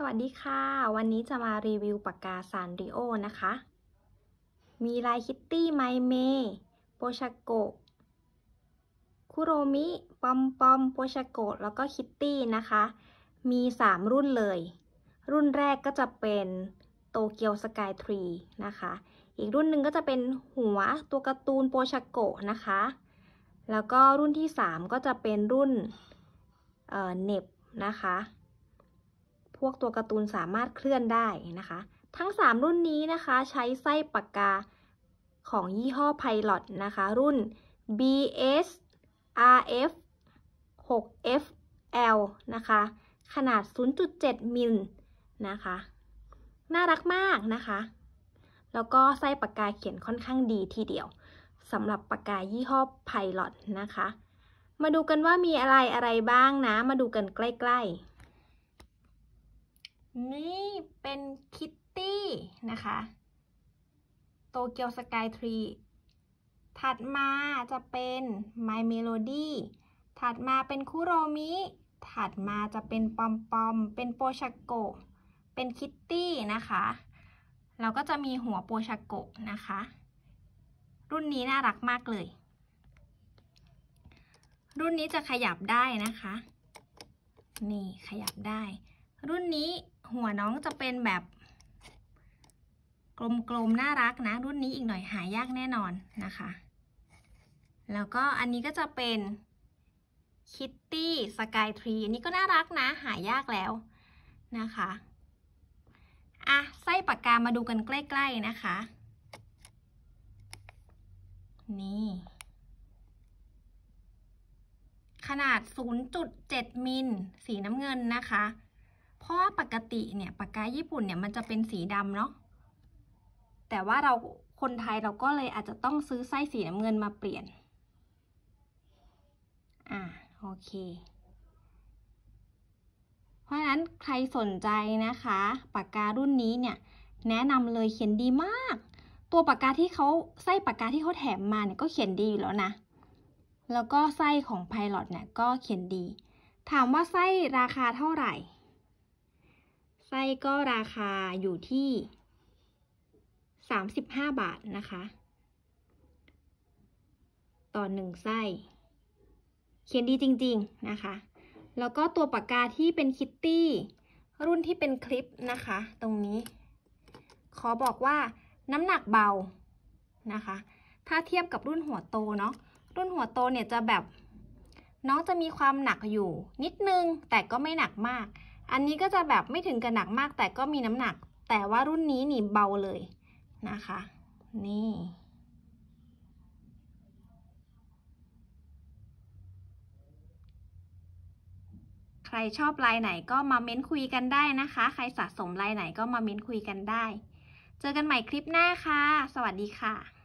สวัสดีค่ะ วันนี้จะมารีวิวปากกาซานริโอนะคะ มีลายคิตตี้ไมเมโปชาโกคุโรมิปอมปอมโปชาโกแล้วก็คิตตี้นะคะ มี 3 รุ่นเลย รุ่นแรกก็จะเป็นโตเกียวสกายทรีนะคะ อีกรุ่นหนึ่งก็จะเป็นหัวตัวการ์ตูนโปชาโกนะคะ แล้วก็รุ่นที่3ก็จะเป็นรุ่นเน็บนะคะพวกตัวการ์ตูนสามารถเคลื่อนได้นะคะ ทั้ง 3 รุ่นนี้นะคะ ใช้ไส้ปากกาของยี่ห้อไพล o ตนะคะ รุ่น BS RF 6 FL นะคะ ขนาด 0.7 มิลนะคะ น่ารักมากนะคะ แล้วก็ไส้ปากกาเขียนค่อนข้างดีทีเดียวสำหรับปากกายี่ห้อไพล o ตนะคะ มาดูกันว่ามีอะไรอะไรบ้างนะ มาดูกันใกล้ ๆนี่เป็นคิตตี้นะคะ โตเกียวสกายทรีถัดมาจะเป็น My Melody ถัดมาเป็น คุโรมิ ถัดมาจะเป็นปอมปอม เป็นโปชโก เป็นคิตตี้นะคะ เราก็จะมีหัวโปชโกนะคะ รุ่นนี้น่ารักมากเลย รุ่นนี้จะขยับได้นะคะ นี่ขยับได้ รุ่นนี้หัวน้องจะเป็นแบบ กลมๆ น่ารักนะ รุ่นนี้อีกหน่อยหายากแน่นอนนะคะ แล้วก็อันนี้ก็จะเป็นคิตตี้ สกายทรีอันนี้ก็น่ารักนะหายากแล้วนะคะอะไส้ปากกามาดูกันใกล้ๆนะคะ นี่ ขนาด 0.7มิล สีน้ำเงินนะคะราะว่าปกติเนี่ยปากกาญี่ปุ่นเนี่ยมันจะเป็นสีดำเนาะ แต่ว่าเราคนไทยเราก็เลยอาจจะต้องซื้อไส้สีน้ำเงินมาเปลี่ยน อ่าโอเค เพราะฉะนั้นใครสนใจนะคะปากการุ่นนี้เนี่ยแนะนำเลยเขียนดีมาก ตัวปากกาที่เขาไส้ปากกาที่เขาแถมมาเนี่ยก็เขียนดีอยู่แล้วนะ แล้วก็ไส้ของไพลอตเนี่ยก็เขียนดี ถามว่าไส้ราคาเท่าไหร่ไส้ ก็ราคาอยู่ที่สาม้าบาทนะคะ ต่อหนึ่งไส้ เขียนดีจริง ๆ นะคะ แล้วก็ตัว ปากกาที่เป็น คิตตี้ รุ่นที่เป็นคลิปนะคะ ตรงนี้ ขอบอกว่าน้ำหนักเบานะคะ ถ้าเทียบกับรุ่นหัวโต เนาะรุ่นหัวโตเนี่ยจะแบบน้อง จะมีความหนักอยู่ นิด นึง แต่ก็ไม่หนักมากอันนี้ก็จะแบบไม่ถึงกัะหนักมากแต่ก็มีน้ำหนัก แต่ว่ารุ่นนี้หนีเบาเลยนะคะ นี่ ใครชอบลายไหนก็มาเม้นคุยกันได้นะคะ ใครสะสมลายไหนก็มาเม้นคุยกันได้ เจอกันใหม่คลิปหน้าค่ะ สวัสดีค่ะ